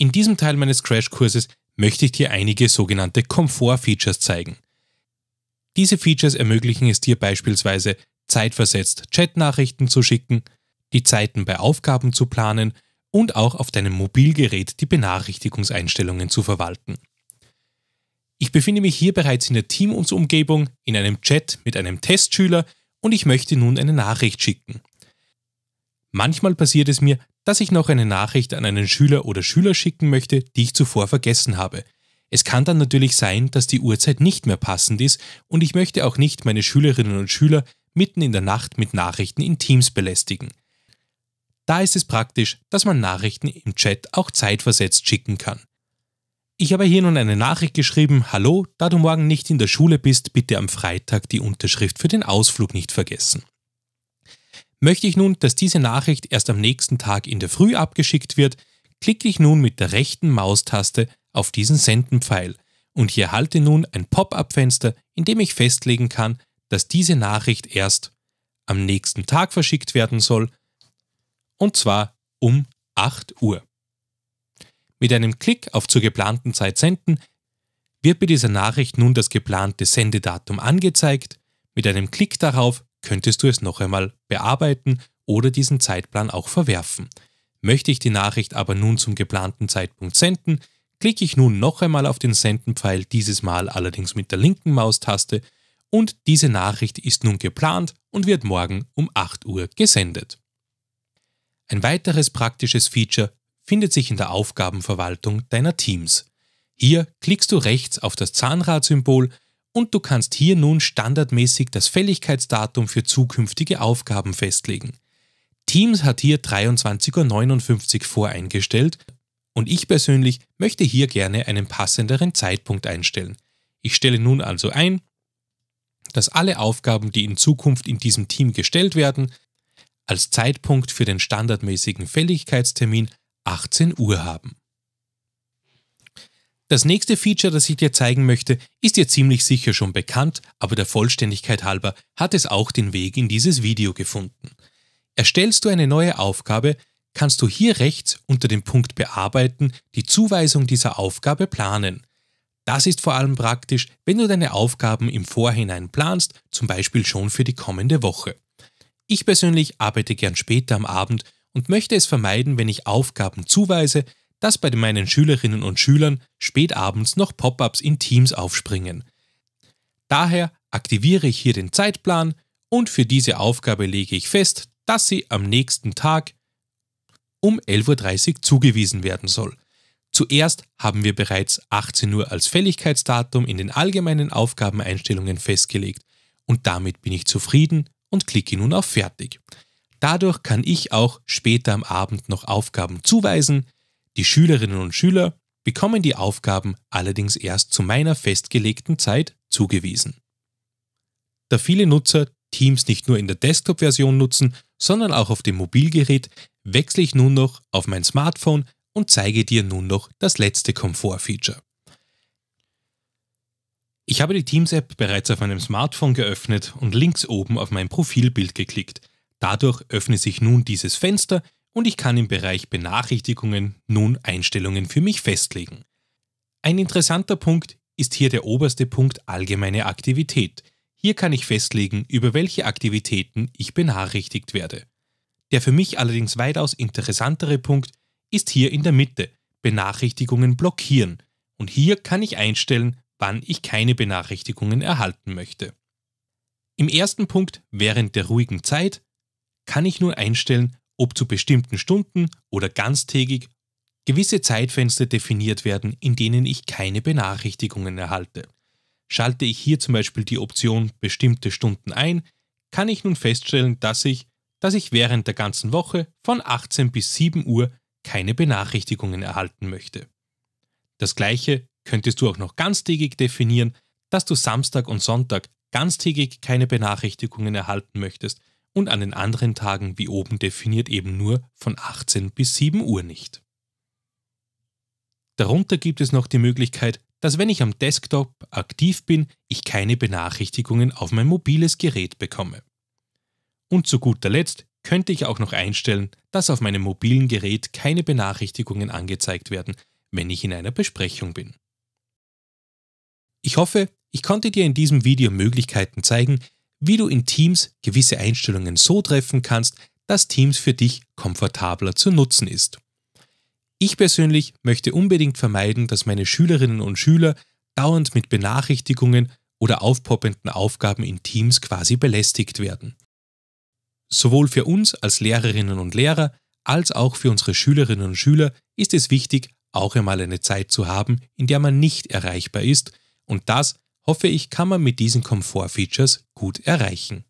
In diesem Teil meines Crashkurses möchte ich dir einige sogenannte Komfort-Features zeigen. Diese Features ermöglichen es dir beispielsweise, zeitversetzt Chatnachrichten zu schicken, die Zeiten bei Aufgaben zu planen und auch auf deinem Mobilgerät die Benachrichtigungseinstellungen zu verwalten. Ich befinde mich hier bereits in der Teams-Umgebung, in einem Chat mit einem Testschüler und ich möchte nun eine Nachricht schicken. Manchmal passiert es mir, dass ich noch eine Nachricht an einen Schüler oder Schüler schicken möchte, die ich zuvor vergessen habe. Es kann dann natürlich sein, dass die Uhrzeit nicht mehr passend ist und ich möchte auch nicht meine Schülerinnen und Schüler mitten in der Nacht mit Nachrichten in Teams belästigen. Da ist es praktisch, dass man Nachrichten im Chat auch zeitversetzt schicken kann. Ich habe hier nun eine Nachricht geschrieben, hallo, da du morgen nicht in der Schule bist, bitte am Freitag die Unterschrift für den Ausflug nicht vergessen. Möchte ich nun, dass diese Nachricht erst am nächsten Tag in der Früh abgeschickt wird, klicke ich nun mit der rechten Maustaste auf diesen Senden-Pfeil und hier halte nun ein Pop-up-Fenster, in dem ich festlegen kann, dass diese Nachricht erst am nächsten Tag verschickt werden soll, und zwar um 8 Uhr. Mit einem Klick auf zur geplanten Zeit senden wird bei dieser Nachricht nun das geplante Sendedatum angezeigt. Mit einem Klick darauf könntest du es noch einmal bearbeiten oder diesen Zeitplan auch verwerfen. Möchte ich die Nachricht aber nun zum geplanten Zeitpunkt senden, klicke ich nun noch einmal auf den Senden-Pfeil, dieses Mal allerdings mit der linken Maustaste, und diese Nachricht ist nun geplant und wird morgen um 8 Uhr gesendet. Ein weiteres praktisches Feature findet sich in der Aufgabenverwaltung deiner Teams. Hier klickst du rechts auf das Zahnradsymbol und du kannst hier nun standardmäßig das Fälligkeitsdatum für zukünftige Aufgaben festlegen. Teams hat hier 23.59 Uhr voreingestellt und ich persönlich möchte hier gerne einen passenderen Zeitpunkt einstellen. Ich stelle nun also ein, dass alle Aufgaben, die in Zukunft in diesem Team gestellt werden, als Zeitpunkt für den standardmäßigen Fälligkeitstermin 18 Uhr haben. Das nächste Feature, das ich dir zeigen möchte, ist dir ziemlich sicher schon bekannt, aber der Vollständigkeit halber hat es auch den Weg in dieses Video gefunden. Erstellst du eine neue Aufgabe, kannst du hier rechts unter dem Punkt Bearbeiten die Zuweisung dieser Aufgabe planen. Das ist vor allem praktisch, wenn du deine Aufgaben im Vorhinein planst, zum Beispiel schon für die kommende Woche. Ich persönlich arbeite gern später am Abend und möchte es vermeiden, wenn ich Aufgaben zuweise, dass bei meinen Schülerinnen und Schülern spätabends noch Pop-ups in Teams aufspringen. Daher aktiviere ich hier den Zeitplan und für diese Aufgabe lege ich fest, dass sie am nächsten Tag um 11.30 Uhr zugewiesen werden soll. Zuerst haben wir bereits 18 Uhr als Fälligkeitsdatum in den allgemeinen Aufgabeneinstellungen festgelegt und damit bin ich zufrieden und klicke nun auf Fertig. Dadurch kann ich auch später am Abend noch Aufgaben zuweisen, die Schülerinnen und Schüler bekommen die Aufgaben allerdings erst zu meiner festgelegten Zeit zugewiesen. Da viele Nutzer Teams nicht nur in der Desktop-Version nutzen, sondern auch auf dem Mobilgerät, wechsle ich nun noch auf mein Smartphone und zeige dir nun noch das letzte Komfort-Feature. Ich habe die Teams-App bereits auf meinem Smartphone geöffnet und links oben auf mein Profilbild geklickt. Dadurch öffne sich nun dieses Fenster, und ich kann im Bereich Benachrichtigungen nun Einstellungen für mich festlegen. Ein interessanter Punkt ist hier der oberste Punkt allgemeine Aktivität. Hier kann ich festlegen, über welche Aktivitäten ich benachrichtigt werde. Der für mich allerdings weitaus interessantere Punkt ist hier in der Mitte, Benachrichtigungen blockieren. Und hier kann ich einstellen, wann ich keine Benachrichtigungen erhalten möchte. Im ersten Punkt, während der ruhigen Zeit, kann ich nur einstellen, ob zu bestimmten Stunden oder ganztägig, gewisse Zeitfenster definiert werden, in denen ich keine Benachrichtigungen erhalte. Schalte ich hier zum Beispiel die Option bestimmte Stunden ein, kann ich nun feststellen, dass ich, dass ich während der ganzen Woche von 18 bis 7 Uhr keine Benachrichtigungen erhalten möchte. Das gleiche könntest du auch noch ganztägig definieren, dass du Samstag und Sonntag ganztägig keine Benachrichtigungen erhalten möchtest, und an den anderen Tagen wie oben definiert eben nur von 18 bis 7 Uhr nicht. Darunter gibt es noch die Möglichkeit, dass wenn ich am Desktop aktiv bin, ich keine Benachrichtigungen auf mein mobiles Gerät bekomme. Und zu guter Letzt könnte ich auch noch einstellen, dass auf meinem mobilen Gerät keine Benachrichtigungen angezeigt werden, wenn ich in einer Besprechung bin. Ich hoffe, ich konnte dir in diesem Video Möglichkeiten zeigen, wie du in Teams gewisse Einstellungen so treffen kannst, dass Teams für dich komfortabler zu nutzen ist. Ich persönlich möchte unbedingt vermeiden, dass meine Schülerinnen und Schüler dauernd mit Benachrichtigungen oder aufpoppenden Aufgaben in Teams quasi belästigt werden. Sowohl für uns als Lehrerinnen und Lehrer als auch für unsere Schülerinnen und Schüler ist es wichtig, auch einmal eine Zeit zu haben, in der man nicht erreichbar ist und das hoffe ich, kann man mit diesen Komfortfeatures gut erreichen.